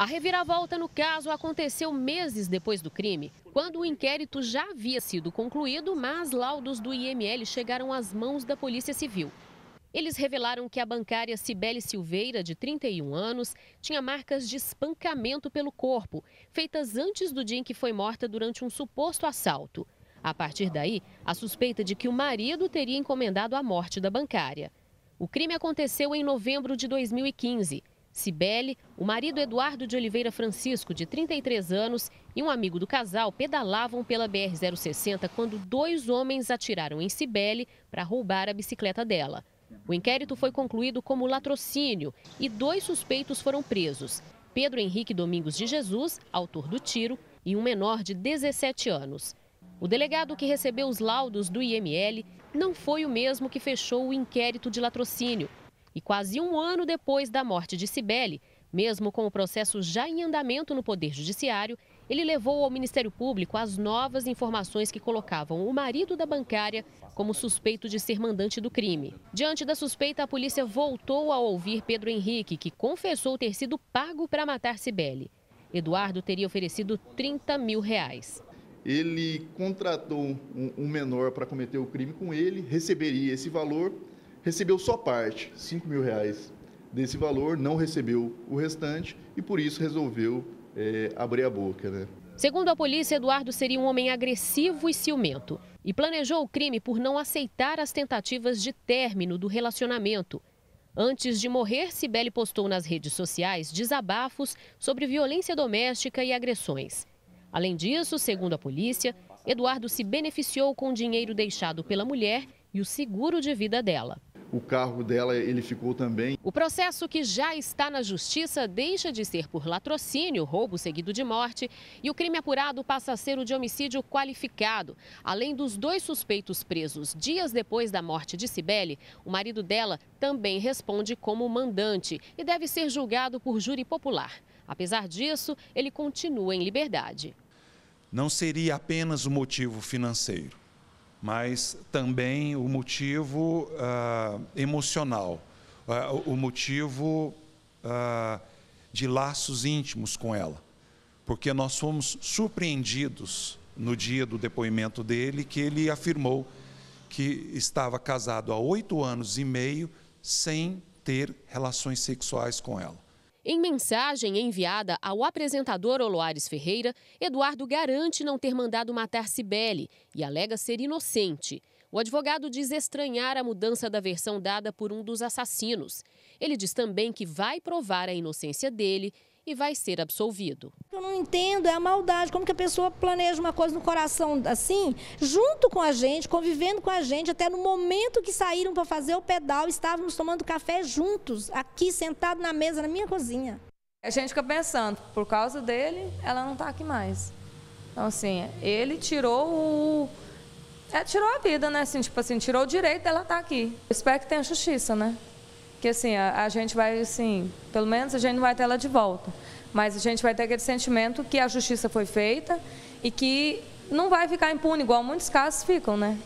A reviravolta no caso aconteceu meses depois do crime, quando o inquérito já havia sido concluído, mas laudos do IML chegaram às mãos da Polícia Civil. Eles revelaram que a bancária Cibele Silveira, de 31 anos, tinha marcas de espancamento pelo corpo, feitas antes do dia em que foi morta durante um suposto assalto. A partir daí, a suspeita de que o marido teria encomendado a morte da bancária. O crime aconteceu em novembro de 2015. Cibele, o marido Eduardo de Oliveira Francisco, de 33 anos, e um amigo do casal pedalavam pela BR-060 quando dois homens atiraram em Cibele para roubar a bicicleta dela. O inquérito foi concluído como latrocínio e dois suspeitos foram presos. Pedro Henrique Domingos de Jesus, autor do tiro, e um menor de 17 anos. O delegado que recebeu os laudos do IML não foi o mesmo que fechou o inquérito de latrocínio, e quase um ano depois da morte de Cibele, mesmo com o processo já em andamento no Poder Judiciário, ele levou ao Ministério Público as novas informações que colocavam o marido da bancária como suspeito de ser mandante do crime. Diante da suspeita, a polícia voltou a ouvir Pedro Henrique, que confessou ter sido pago para matar Cibele. Eduardo teria oferecido 30 mil reais. Ele contratou um menor para cometer o crime com ele, receberia esse valor recebeu só parte, 5 mil reais desse valor, não recebeu o restante e por isso resolveu é, abrir a boca. Né? Segundo a polícia, Eduardo seria um homem agressivo e ciumento e planejou o crime por não aceitar as tentativas de término do relacionamento. Antes de morrer, Cibele postou nas redes sociais desabafos sobre violência doméstica e agressões. Além disso, segundo a polícia, Eduardo se beneficiou com o dinheiro deixado pela mulher e o seguro de vida dela o carro dela ele ficou também. O processo que já está na justiça deixa de ser por latrocínio, roubo seguido de morte, e o crime apurado passa a ser o de homicídio qualificado. Além dos dois suspeitos presos dias depois da morte de Cibele, o marido dela também responde como mandante e deve ser julgado por júri popular. Apesar disso, ele continua em liberdade. Não seria apenas o motivo financeiro mas também o motivo ah, emocional, ah, o motivo ah, de laços íntimos com ela. Porque nós fomos surpreendidos no dia do depoimento dele que ele afirmou que estava casado há oito anos e meio sem ter relações sexuais com ela. Em mensagem enviada ao apresentador Oloares Ferreira, Eduardo garante não ter mandado matar Cibele e alega ser inocente. O advogado diz estranhar a mudança da versão dada por um dos assassinos. Ele diz também que vai provar a inocência dele e vai ser absolvido. Eu não entendo, é a maldade, como que a pessoa planeja uma coisa no coração assim, junto com a gente, convivendo com a gente, até no momento que saíram para fazer o pedal, estávamos tomando café juntos, aqui sentado na mesa, na minha cozinha. A gente fica pensando, por causa dele, ela não está aqui mais. Então, assim, ele tirou o. É, tirou a vida, né? Assim, tipo assim, tirou o direito dela estar tá aqui. espero que tenha justiça, né? que assim, a, a, gente vai, assim, pelo menos a gente não vai ter ela de volta, mas a gente vai ter aquele sentimento que a justiça foi feita e que não vai ficar impune, igual muitos casos ficam, né?